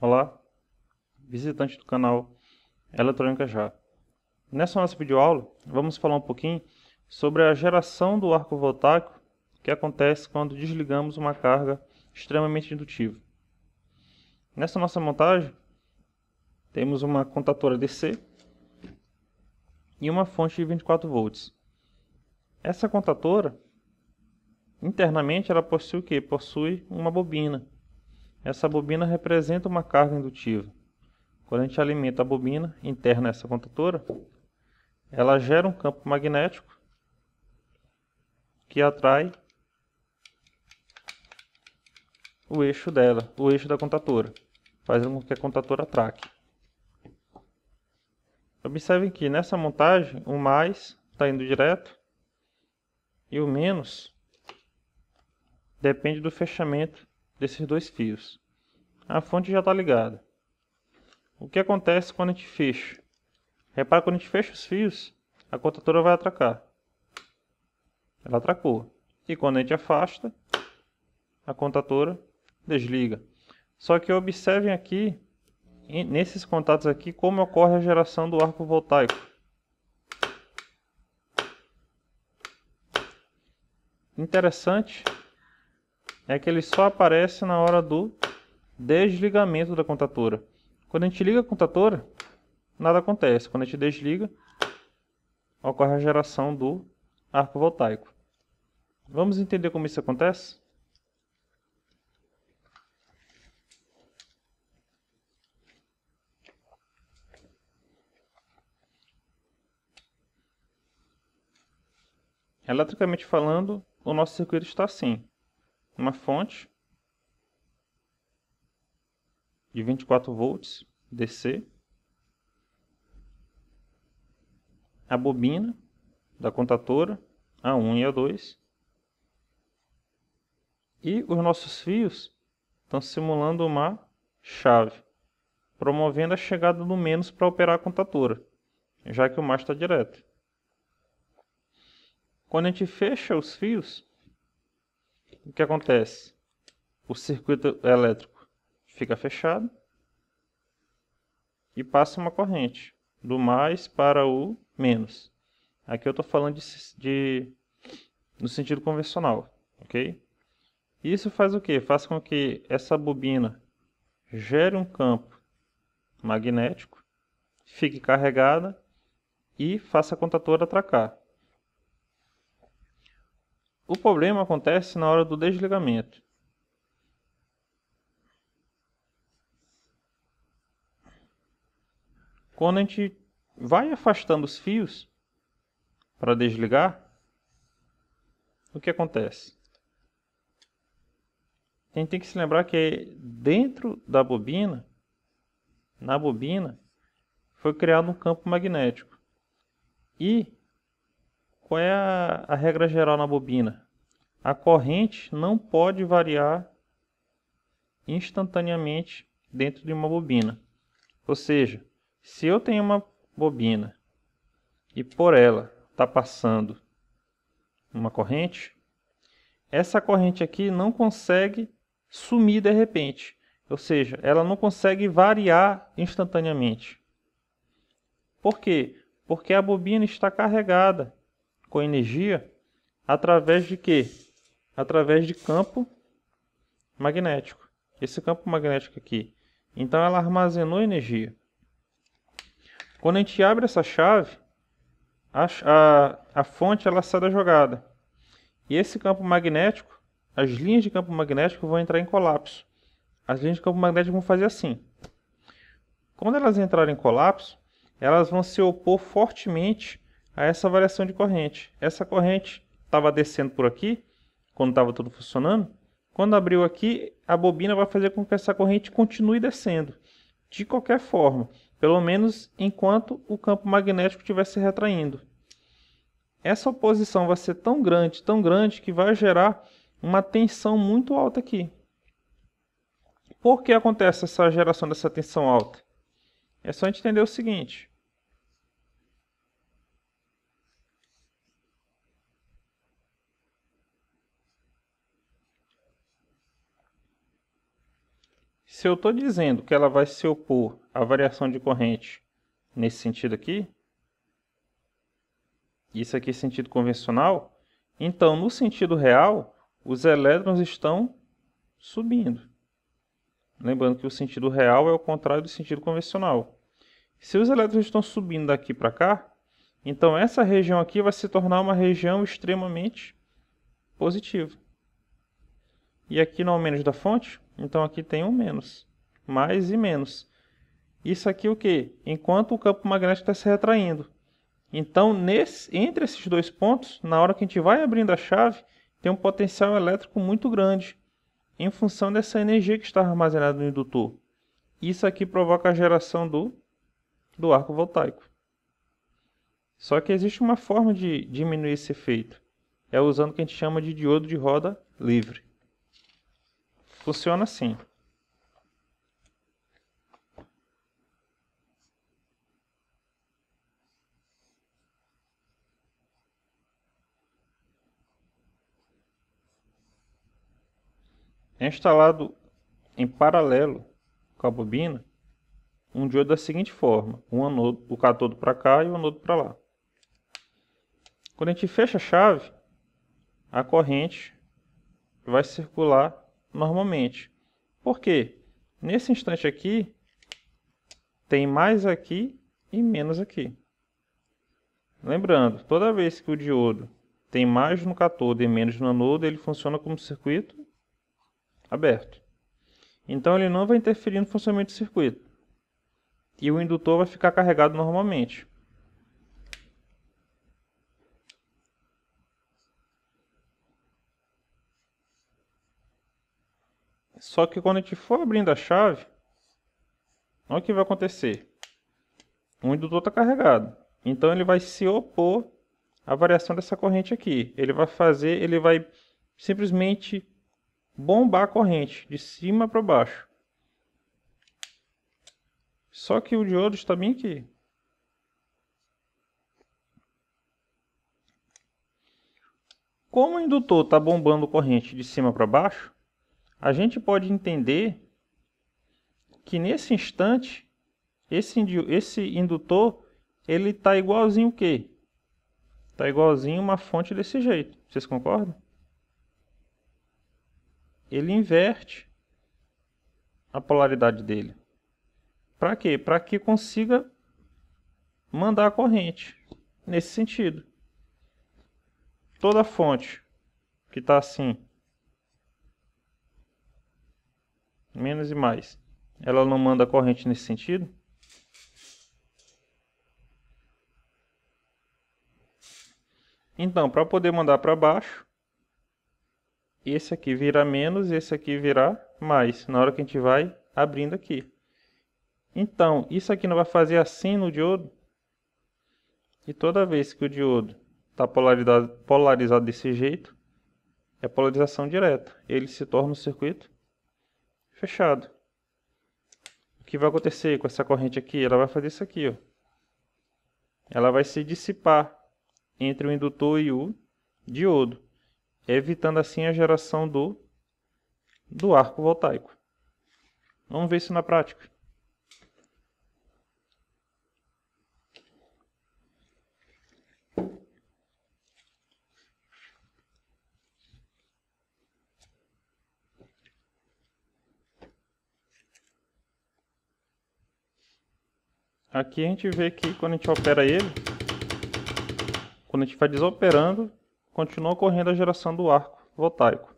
Olá, visitante do canal Eletrônica Já. Nessa nossa videoaula, vamos falar um pouquinho sobre a geração do arco voltaico que acontece quando desligamos uma carga extremamente indutiva. Nessa nossa montagem, temos uma contatora DC e uma fonte de 24 volts. Essa contatora, internamente, ela possui o que? Possui uma bobina essa bobina representa uma carga indutiva. Quando a gente alimenta a bobina interna essa contatora, ela gera um campo magnético que atrai o eixo dela, o eixo da contatora, fazendo com que a contatora atraque. Observem que nessa montagem o mais está indo direto e o menos depende do fechamento desses dois fios. A fonte já está ligada. O que acontece quando a gente fecha? Repara quando a gente fecha os fios, a contatora vai atracar. Ela atracou. E quando a gente afasta, a contatora desliga. Só que observem aqui, nesses contatos aqui, como ocorre a geração do arco voltaico. Interessante é que ele só aparece na hora do desligamento da contatora. Quando a gente liga a contatora, nada acontece. Quando a gente desliga, ocorre a geração do arco voltaico. Vamos entender como isso acontece? Eletricamente falando, o nosso circuito está assim uma fonte de 24 volts DC, a bobina da contatora A1 e A2 e os nossos fios estão simulando uma chave, promovendo a chegada do menos para operar a contatora, já que o mais está direto. Quando a gente fecha os fios, o que acontece? O circuito elétrico fica fechado e passa uma corrente do mais para o menos. Aqui eu estou falando de, de, no sentido convencional, ok? Isso faz o que? Faz com que essa bobina gere um campo magnético, fique carregada e faça a contatora atracar. O problema acontece na hora do desligamento. Quando a gente vai afastando os fios para desligar, o que acontece? A gente tem que se lembrar que dentro da bobina, na bobina, foi criado um campo magnético. E qual é a, a regra geral na bobina? A corrente não pode variar instantaneamente dentro de uma bobina. Ou seja, se eu tenho uma bobina e por ela está passando uma corrente, essa corrente aqui não consegue sumir de repente. Ou seja, ela não consegue variar instantaneamente. Por quê? Porque a bobina está carregada com energia através de quê? Através de campo magnético. Esse campo magnético aqui. Então ela armazenou energia. Quando a gente abre essa chave, a, a, a fonte ela sai da jogada. E esse campo magnético, as linhas de campo magnético vão entrar em colapso. As linhas de campo magnético vão fazer assim. Quando elas entrarem em colapso, elas vão se opor fortemente a essa variação de corrente. Essa corrente estava descendo por aqui, quando estava tudo funcionando. Quando abriu aqui, a bobina vai fazer com que essa corrente continue descendo, de qualquer forma, pelo menos enquanto o campo magnético estiver se retraindo. Essa oposição vai ser tão grande, tão grande, que vai gerar uma tensão muito alta aqui. Por que acontece essa geração dessa tensão alta? É só entender o seguinte: se eu estou dizendo que ela vai se opor à variação de corrente nesse sentido aqui, isso aqui é sentido convencional, então no sentido real, os elétrons estão subindo. Lembrando que o sentido real é o contrário do sentido convencional. Se os elétrons estão subindo daqui para cá, então essa região aqui vai se tornar uma região extremamente positiva. E aqui no ao menos da fonte, então aqui tem um menos, mais e menos. Isso aqui o que? Enquanto o campo magnético está se retraindo. Então, nesse, entre esses dois pontos, na hora que a gente vai abrindo a chave, tem um potencial elétrico muito grande, em função dessa energia que está armazenada no indutor. Isso aqui provoca a geração do, do arco voltaico. Só que existe uma forma de diminuir esse efeito. É usando o que a gente chama de diodo de roda livre. Funciona assim. É instalado em paralelo com a bobina um diodo da seguinte forma, um anodo, o catodo para cá e o anodo para lá. Quando a gente fecha a chave, a corrente vai circular normalmente. Por quê? Nesse instante aqui, tem mais aqui e menos aqui. Lembrando, toda vez que o diodo tem mais no catodo e menos no anodo, ele funciona como circuito aberto. Então ele não vai interferir no funcionamento do circuito. E o indutor vai ficar carregado normalmente. Só que quando a gente for abrindo a chave, olha o que vai acontecer. O indutor está carregado. Então ele vai se opor à variação dessa corrente aqui. Ele vai fazer, ele vai simplesmente bombar a corrente de cima para baixo. Só que o diodo está bem aqui. Como o indutor está bombando corrente de cima para baixo, a gente pode entender que nesse instante esse, esse indutor ele está igualzinho o quê? Está igualzinho uma fonte desse jeito. Vocês concordam? Ele inverte a polaridade dele. Para quê? Para que consiga mandar a corrente nesse sentido. Toda fonte que está assim menos e mais, ela não manda corrente nesse sentido? Então, para poder mandar para baixo, esse aqui virá menos, esse aqui virá mais, na hora que a gente vai abrindo aqui. Então, isso aqui não vai fazer assim no diodo? E toda vez que o diodo está polarizado, polarizado desse jeito, é polarização direta. Ele se torna um circuito fechado. O que vai acontecer com essa corrente aqui? Ela vai fazer isso aqui, ó. Ela vai se dissipar entre o indutor e o diodo, evitando assim a geração do, do arco voltaico. Vamos ver isso na prática. aqui a gente vê que quando a gente opera ele, quando a gente vai desoperando, continua ocorrendo a geração do arco voltaico.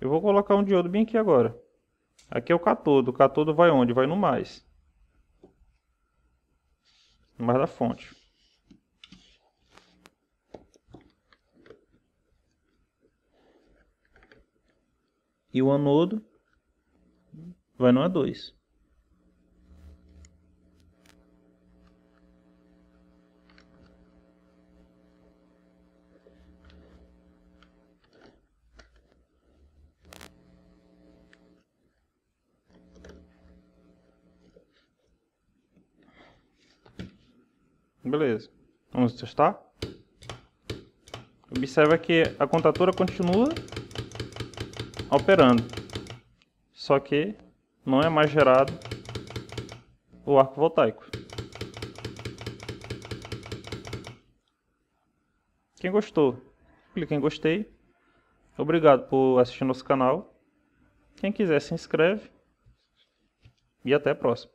Eu vou colocar um diodo bem aqui agora. Aqui é o catodo. O catodo vai onde? Vai no mais. No mais da fonte. E o anodo vai no A2. Beleza. Vamos testar. Observa que a contatura continua operando. Só que não é mais gerado o arco voltaico. Quem gostou, clique em gostei. Obrigado por assistir nosso canal. Quem quiser se inscreve. E até a próxima.